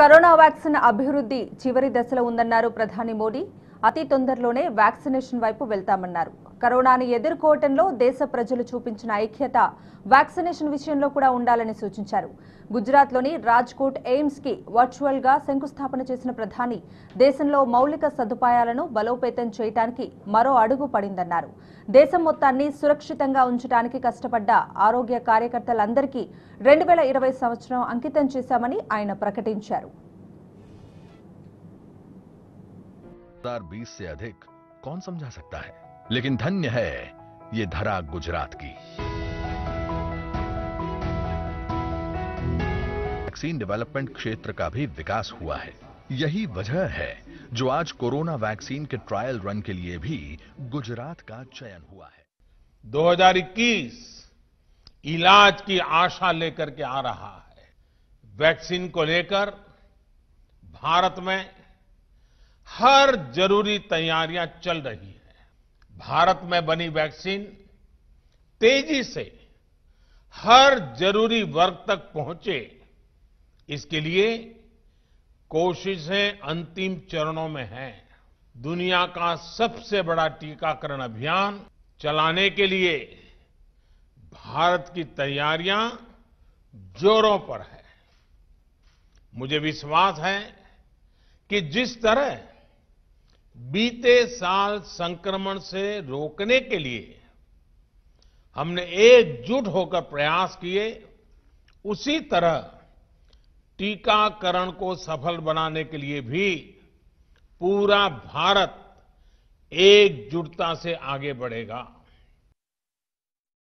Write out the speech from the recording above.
corona vaccine అభివృద్ధి చివరి దశలో ఉందన్నారు ప్రధాని మోడీ అతి తొందరలోనే వ్యాక్సినేషన్ వైపు వెళ్తామన్నారు కరోనాను ఎదుర్కోవటంలో దేశ ప్రజలు చూపించిన ఐక్యత వ్యాక్సినేషన్ విషయంలో కూడా ఉండాలని సూచించారు గుజరాత్లోని రాజ్కోట్ ఎయిమ్స్కి వర్చువల్గా శంకుస్థాపన చేసిన ప్రధాని దేశంలో మౌలిక సదుపాయాలను బలోపేతం చేయడానికి మరో అడుగు పడిందన్నారు దేశం మొత్తాన్ని సురక్షితంగా ఉంచడానికి కష్టపడ్డ ఆరోగ్య కార్యకర్తలందరికీ రెండు వేల ఇరవై సంవత్సరం అంకితం చేశామని ఆయన ప్రకటించారు रफ्तार 20 से अधिक कौन समझा सकता है लेकिन धन्य है ये धरा गुजरात की वैक्सीन डेवलपमेंट क्षेत्र का भी विकास हुआ है यही वजह है जो आज कोरोना वैक्सीन के ट्रायल रन के लिए भी गुजरात का चयन हुआ है 2021 इलाज की आशा लेकर के आ रहा है वैक्सीन को लेकर भारत में हर जरूरी तैयारियां चल रही है भारत में बनी वैक्सीन तेजी से हर जरूरी वर्ग तक पहुंचे इसके लिए कोशिशें अंतिम चरणों में हैं दुनिया का सबसे बड़ा टीकाकरण अभियान चलाने के लिए भारत की तैयारियां जोरों पर है मुझे विश्वास है कि जिस तरह बीते साल संक्रमण से रोकने के लिए हमने एकजुट होकर प्रयास किए उसी तरह टीकाकरण को सफल बनाने के लिए भी पूरा भारत एकजुटता से आगे बढ़ेगा